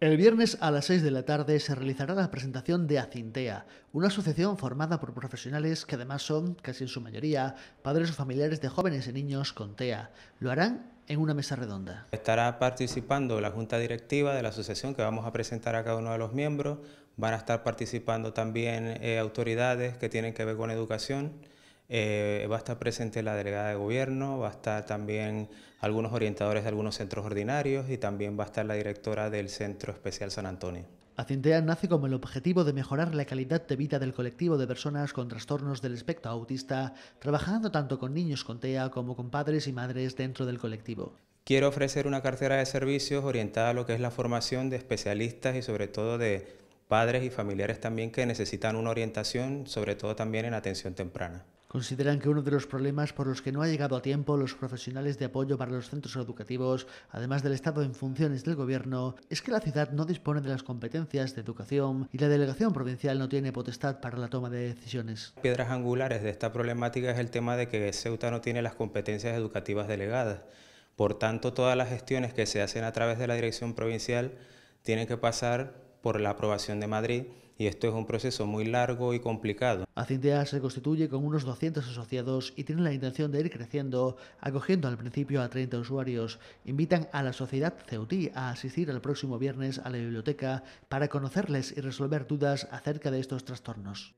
El viernes a las 6 de la tarde se realizará la presentación de Acintea, una asociación formada por profesionales que además son, casi en su mayoría, padres o familiares de jóvenes y niños con TEA. Lo harán en una mesa redonda. Estará participando la junta directiva de la asociación que vamos a presentar a cada uno de los miembros. Van a estar participando también eh, autoridades que tienen que ver con educación eh, va a estar presente la delegada de gobierno, va a estar también algunos orientadores de algunos centros ordinarios y también va a estar la directora del Centro Especial San Antonio. Acintea nace con el objetivo de mejorar la calidad de vida del colectivo de personas con trastornos del espectro autista, trabajando tanto con niños con TEA como con padres y madres dentro del colectivo. Quiero ofrecer una cartera de servicios orientada a lo que es la formación de especialistas y sobre todo de padres y familiares también que necesitan una orientación, sobre todo también en atención temprana. Consideran que uno de los problemas por los que no ha llegado a tiempo los profesionales de apoyo para los centros educativos, además del Estado en funciones del Gobierno, es que la ciudad no dispone de las competencias de educación y la delegación provincial no tiene potestad para la toma de decisiones. Piedras angulares de esta problemática es el tema de que Ceuta no tiene las competencias educativas delegadas. Por tanto, todas las gestiones que se hacen a través de la dirección provincial tienen que pasar por la aprobación de Madrid y esto es un proceso muy largo y complicado. Acintea se constituye con unos 200 asociados y tiene la intención de ir creciendo, acogiendo al principio a 30 usuarios. Invitan a la sociedad Ceutí a asistir el próximo viernes a la biblioteca para conocerles y resolver dudas acerca de estos trastornos.